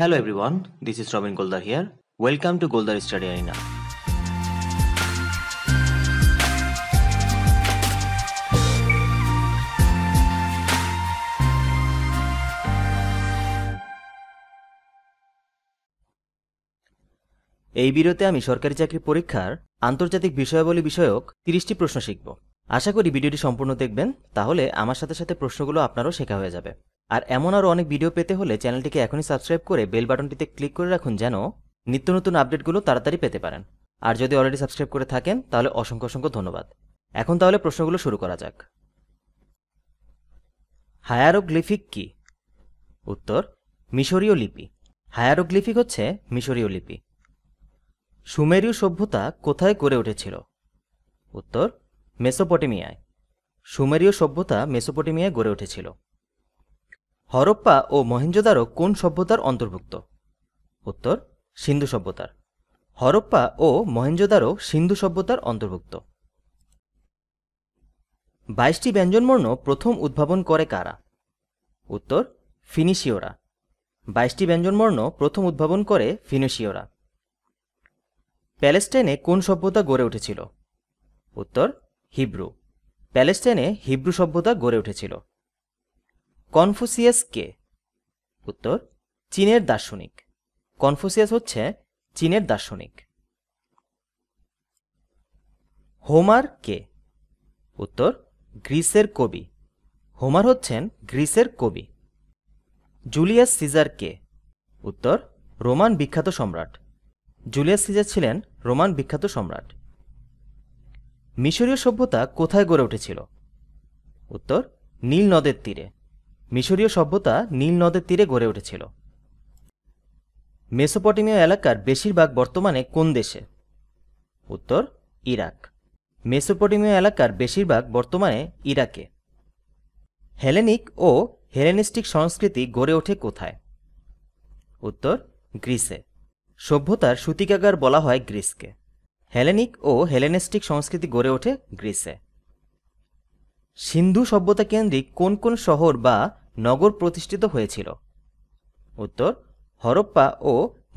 Hello everyone, this is Robin Goldar here. Welcome to Goldar Study Arena. এই বিরতে আমি সরকারি চাকরি পরীক্ষার আন্তর্জাতিক বিষয়াবলী বিষয়ক তিরিশটি প্রশ্ন শিখব আশা করি ভিডিওটি সম্পূর্ণ দেখবেন তাহলে আমার সাথে সাথে প্রশ্নগুলো আপনারও শেখা হয়ে যাবে আর এমন আরও অনেক ভিডিও পেতে হলে চ্যানেলটিকে এখনই সাবস্ক্রাইব করে বেল বাটনটিতে ক্লিক করে রাখুন যেন নিত্য নতুন আপডেটগুলো তাড়াতাড়ি পেতে পারেন আর যদি অলরেডি সাবস্ক্রাইব করে থাকেন তাহলে অসংখ্য অসংখ্য ধন্যবাদ এখন তাহলে প্রশ্নগুলো শুরু করা যাক হায়ারোগ্লিফিক কি উত্তর মিশরীয় লিপি হায়ারোগ্লিফিক হচ্ছে মিশরীয় লিপি সুমেরীয় সভ্যতা কোথায় গড়ে উঠেছিল উত্তর মেসোপটেমিয়ায় সুমেরীয় সভ্যতা মেসোপটেমিয়ায় গড়ে উঠেছিল হরপ্পা ও মহেঞ্জোদারো কোন সভ্যতার অন্তর্ভুক্ত উত্তর সিন্ধু সভ্যতার হরপ্পা ও মহেঞ্জোদারো সিন্ধু সভ্যতার অন্তর্ভুক্ত বাইশটি ব্যঞ্জনবর্ণ প্রথম উদ্ভাবন করে কারা উত্তর ফিনিশিওরা বাইশটি ব্যঞ্জনবর্ণ প্রথম উদ্ভাবন করে ফিনিশিওরা প্যালেস্টাইনে কোন সভ্যতা গড়ে উঠেছিল উত্তর হিব্রু প্যালেস্টাইনে হিব্রু সভ্যতা গড়ে উঠেছিল কনফুসিয়াস কে উত্তর চীনের দার্শনিক কনফুসিয়াস হচ্ছে চীনের দার্শনিক হোমার কে উত্তর গ্রিসের কবি হোমার হচ্ছেন গ্রিসের কবি জুলিয়াস সিজার কে উত্তর রোমান বিখ্যাত সম্রাট জুলিয়াস সিজার ছিলেন রোমান বিখ্যাত সম্রাট মিশরীয় সভ্যতা কোথায় গড়ে উঠেছিল উত্তর নীল নদের তীরে মিশরীয় সভ্যতা নীল নদের তীরে গড়ে উঠেছিল মেসোপটেমীয় এলাকার বেশিরভাগ বর্তমানে কোন দেশে উত্তর ইরাক মেসোপটেমীয় এলাকার বেশিরভাগ বর্তমানে ইরাকে হেলেনিক ও হেলেনিস্টিক সংস্কৃতি গড়ে ওঠে কোথায় উত্তর গ্রিসে সভ্যতার সূতিকাগার বলা হয় গ্রিসকে হেলেনিক ও হেলেনিস্টিক সংস্কৃতি গড়ে ওঠে গ্রিসে সিন্ধু সভ্যতা কেন্দ্রিক কোন কোন শহর বা নগর প্রতিষ্ঠিত হয়েছিল উত্তর হরপ্পা ও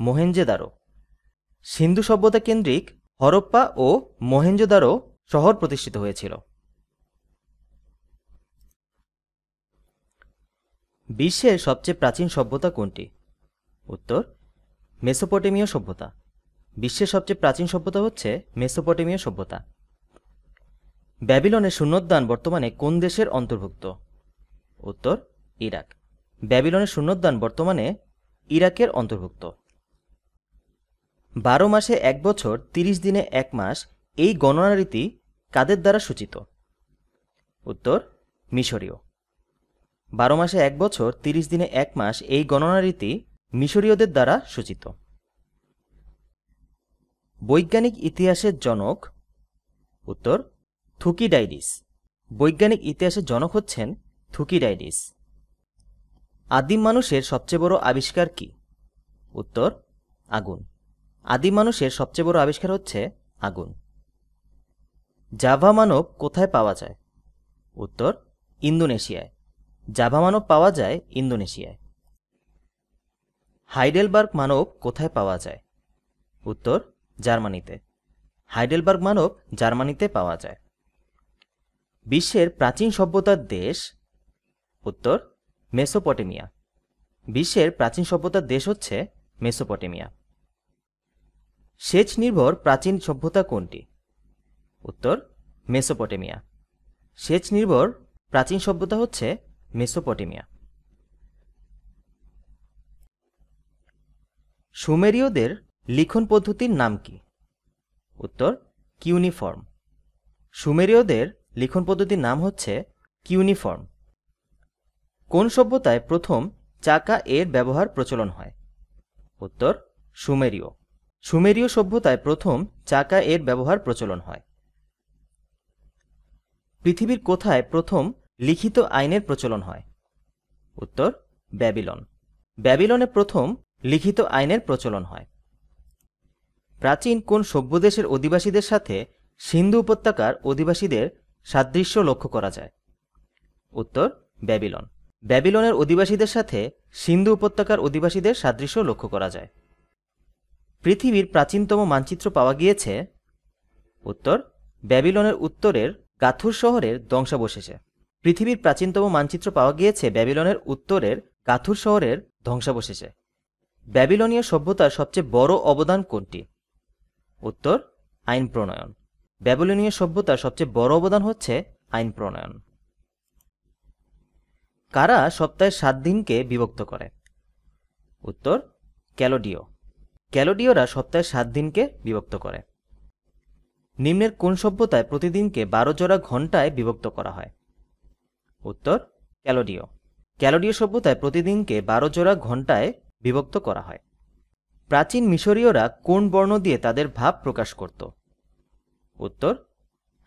মোহেঞ্জেদারো সিন্ধু সভ্যতা কেন্দ্রিক হরপ্পা ও মোহেঞ্জোদারো শহর প্রতিষ্ঠিত হয়েছিল বিশ্বের সবচেয়ে প্রাচীন সভ্যতা কোনটি উত্তর মেসোপটেমীয় সভ্যতা বিশ্বের সবচেয়ে প্রাচীন সভ্যতা হচ্ছে মেসোপটেমীয় সভ্যতা ব্যাবিলনের শূন্যোদ্যান বর্তমানে কোন দেশের অন্তর্ভুক্ত উত্তর ইরাক ব্যাবিলনের শূন্যদান বর্তমানে ইরাকের অন্তর্ভুক্ত বারো মাসে এক বছর ৩০ দিনে এক মাস এই গণনা রীতি কাদের দ্বারা সূচিত উত্তর মিশরীয় বারো মাসে এক বছর ৩০ দিনে এক মাস এই গণনা রীতি মিশরীয়দের দ্বারা সূচিত বৈজ্ঞানিক ইতিহাসের জনক উত্তর থুকি বৈজ্ঞানিক ইতিহাসের জনক হচ্ছেন থুকি আদিম মানুষের সবচেয়ে বড় আবিষ্কার কি উত্তর আগুন আদিম মানুষের সবচেয়ে বড় আবিষ্কার হচ্ছে আগুন জাভা মানব কোথায় পাওয়া যায় উত্তর ইন্দোনেশিয়ায় জাভা মানব পাওয়া যায় ইন্দোনেশিয়ায় হাইডেলবার্গ মানব কোথায় পাওয়া যায় উত্তর জার্মানিতে হাইডেলবার্গ মানব জার্মানিতে পাওয়া যায় বিশ্বের প্রাচীন সভ্যতার দেশ উত্তর মেসোপটেমিয়া বিশ্বের প্রাচীন সভ্যতার দেশ হচ্ছে মেসোপটেমিয়া সেচ নির্ভর প্রাচীন সভ্যতা কোনটি উত্তর মেসোপটেমিয়া সেচ নির্ভর প্রাচীন সভ্যতা হচ্ছে মেসোপটেমিয়া সুমেরীয়দের লিখন পদ্ধতির নাম কি উত্তর কিউনিফর্ম সুমেরীয়দের লিখন পদ্ধতির নাম হচ্ছে কিউনিফর্ম কোন সভ্যতায় প্রথম চাকা এর ব্যবহার প্রচলন হয় উত্তর সুমেরীয় সুমেরীয় সভ্যতায় প্রথম চাকা এর ব্যবহার প্রচলন হয় পৃথিবীর কোথায় প্রথম লিখিত আইনের প্রচলন হয় উত্তর ব্যাবিলন ব্যাবিলনে প্রথম লিখিত আইনের প্রচলন হয় প্রাচীন কোন সভ্য দেশের অধিবাসীদের সাথে সিন্ধু উপত্যকার অধিবাসীদের সাদৃশ্য লক্ষ্য করা যায় উত্তর ব্যাবিলন ব্যাবিলনের অধিবাসীদের সাথে সিন্ধু উপত্যকার অধিবাসীদের সাদৃশ্য লক্ষ্য করা যায় পৃথিবীর প্রাচীনতম মানচিত্র পাওয়া গিয়েছে উত্তর ব্যাবিলনের উত্তরের গাথুর শহরের ধ্বংসাবশেষে পৃথিবীর প্রাচীনতম মানচিত্র পাওয়া গিয়েছে ব্যাবিলনের উত্তরের গাথুর শহরের ধ্বংসাবশেষে ব্যাবিলনীয় সভ্যতার সবচেয়ে বড় অবদান কোনটি উত্তর আইন প্রণয়ন ব্যাবিলনীয় সভ্যতার সবচেয়ে বড় অবদান হচ্ছে আইন প্রণয়ন কারা সপ্তাহে সাত দিনকে বিভক্ত করে উত্তর ক্যালোডিও ক্যালোডিওরা সপ্তাহে সাত দিনকে বিভক্ত করে নিম্নের কোন সভ্যতায় প্রতিদিনকে বারো জোড়া ঘন্টায় বিভক্ত করা হয় উত্তর ক্যালোডিও ক্যালোডিও সভ্যতায় প্রতিদিনকে বারো জোড়া ঘন্টায় বিভক্ত করা হয় প্রাচীন মিশরীয়রা কোন বর্ণ দিয়ে তাদের ভাব প্রকাশ করত উত্তর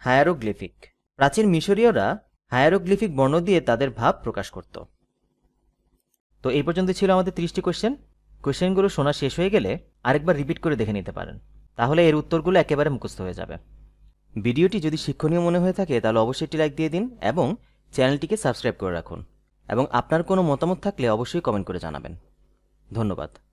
হায়ারোগ্লিফিক প্রাচীন মিশরীয়রা হায়ারোগ্লিফিক বর্ণ দিয়ে তাদের ভাব প্রকাশ করত তো এই পর্যন্ত ছিল আমাদের ত্রিশটি কোয়েশ্চেন কোয়েশ্চেনগুলো শোনা শেষ হয়ে গেলে আরেকবার রিপিট করে দেখে নিতে পারেন তাহলে এর উত্তরগুলো একেবারে মুখস্থ হয়ে যাবে ভিডিওটি যদি শিক্ষণীয় মনে হয়ে থাকে তাহলে অবশ্যই একটি লাইক দিয়ে দিন এবং চ্যানেলটিকে সাবস্ক্রাইব করে রাখুন এবং আপনার কোনো মতামত থাকলে অবশ্যই কমেন্ট করে জানাবেন ধন্যবাদ